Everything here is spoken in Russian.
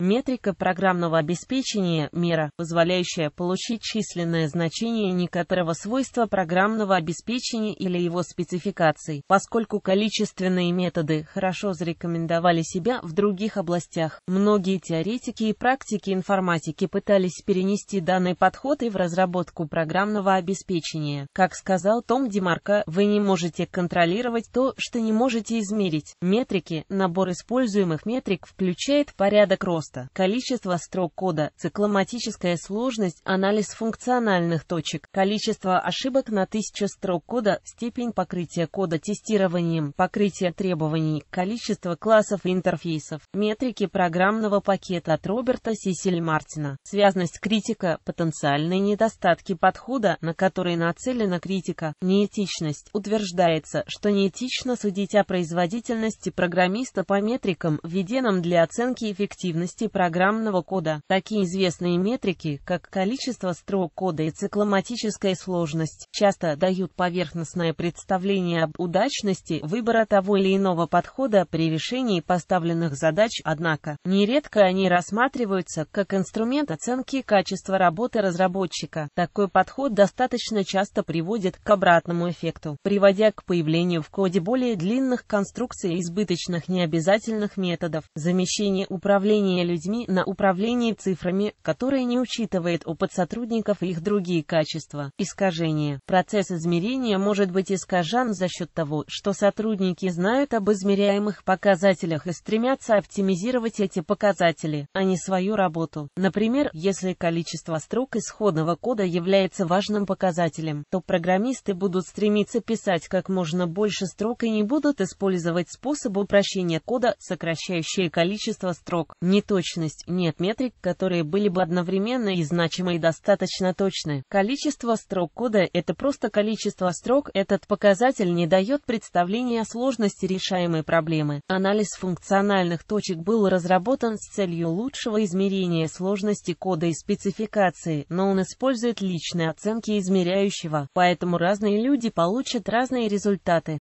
Метрика программного обеспечения мера, позволяющая получить численное значение некоторого свойства программного обеспечения или его спецификаций, поскольку количественные методы хорошо зарекомендовали себя в других областях. Многие теоретики и практики информатики пытались перенести данный подход и в разработку программного обеспечения. Как сказал Том Демарко, вы не можете контролировать то, что не можете измерить. Метрики, набор используемых метрик включает порядок роста просто. Количество строк кода, цикломатическая сложность, анализ функциональных точек, количество ошибок на тысячу строк кода, степень покрытия кода тестированием, покрытие требований, количество классов интерфейсов, метрики программного пакета от Роберта Сисель Мартина, связность критика, потенциальные недостатки подхода, на которые нацелена критика, неэтичность. Утверждается, что неэтично судить о производительности программиста по метрикам, введенным для оценки эффективности части программного кода, такие известные метрики, как количество строк кода и цикломатическая сложность, часто дают поверхностное представление об удачности выбора того или иного подхода при решении поставленных задач, однако, нередко они рассматриваются как инструмент оценки качества работы разработчика. Такой подход достаточно часто приводит к обратному эффекту, приводя к появлению в коде более длинных конструкций и избыточных необязательных методов, замещение управления людьми на управление цифрами, которое не учитывает опыт сотрудников и их другие качества. Искажение. Процесс измерения может быть искажен за счет того, что сотрудники знают об измеряемых показателях и стремятся оптимизировать эти показатели, а не свою работу. Например, если количество строк исходного кода является важным показателем, то программисты будут стремиться писать как можно больше строк и не будут использовать способы упрощения кода, сокращающие количество строк. Не то точность. Нет метрик, которые были бы одновременно и значимы и достаточно точны. Количество строк кода — это просто количество строк. Этот показатель не дает представления о сложности решаемой проблемы. Анализ функциональных точек был разработан с целью лучшего измерения сложности кода и спецификации, но он использует личные оценки измеряющего, поэтому разные люди получат разные результаты.